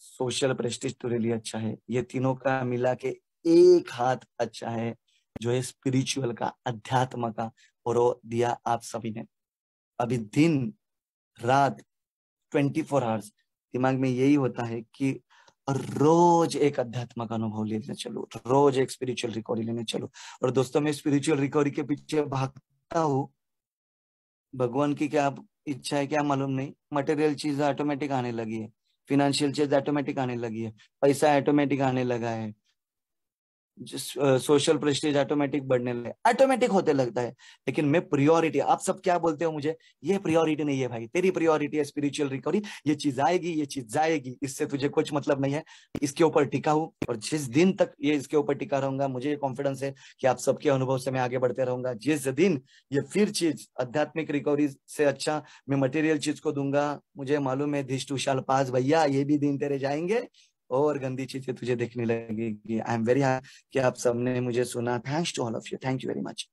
सोशल प्रेस्टिज तेरे लिए अच्छा है ये तीनों का मिला के एक हाथ अच्छा है जो है स्पिरिचुअल का अध्यात्म का और वो दिया आप सभी ने अभी दिन रात ट्वेंटी फोर आवर्स दिमाग में यही होता है कि रोज एक अध्यात्म का अनुभव लेने चलो रोज एक स्पिरिचुअल रिकवरी लेने चलो और दोस्तों मैं स्पिरिचुअल रिकवरी के पीछे भागता हूँ भगवान की क्या इच्छा है क्या मालूम नहीं मटेरियल चीज ऑटोमेटिक आने लगी है फिनेंशियल चीज ऑटोमेटिक आने लगी है पैसा ऑटोमेटिक आने लगा है सोशल प्रेस्टीज ऑटोमेटिक बढ़ने लगे ऑटोमेटिक होते लगता है लेकिन मैं प्रियोरिटी आप सब क्या बोलते हो मुझे ये प्रियोरिटी नहीं है भाई तेरी प्रियोरिटी है स्पिरिचुअल रिकवरी ये चीज आएगी ये चीज जाएगी इससे तुझे कुछ मतलब नहीं है इसके ऊपर टिका हूं और जिस दिन तक ये इसके ऊपर टिका रहूंगा मुझे ये कॉन्फिडेंस है कि आप सबके अनुभव से मैं आगे बढ़ते रहूंगा जिस दिन ये फिर चीज आध्यात्मिक रिकवरी से अच्छा मैं मटेरियल चीज को दूंगा मुझे मालूम है धिश टू पास भैया ये भी दिन तेरे जाएंगे और गंदी चीजें तुझे देखने लगेगी आई एम वेरी हैप्पी कि आप सबने मुझे सुना thanks to all of you thank you very much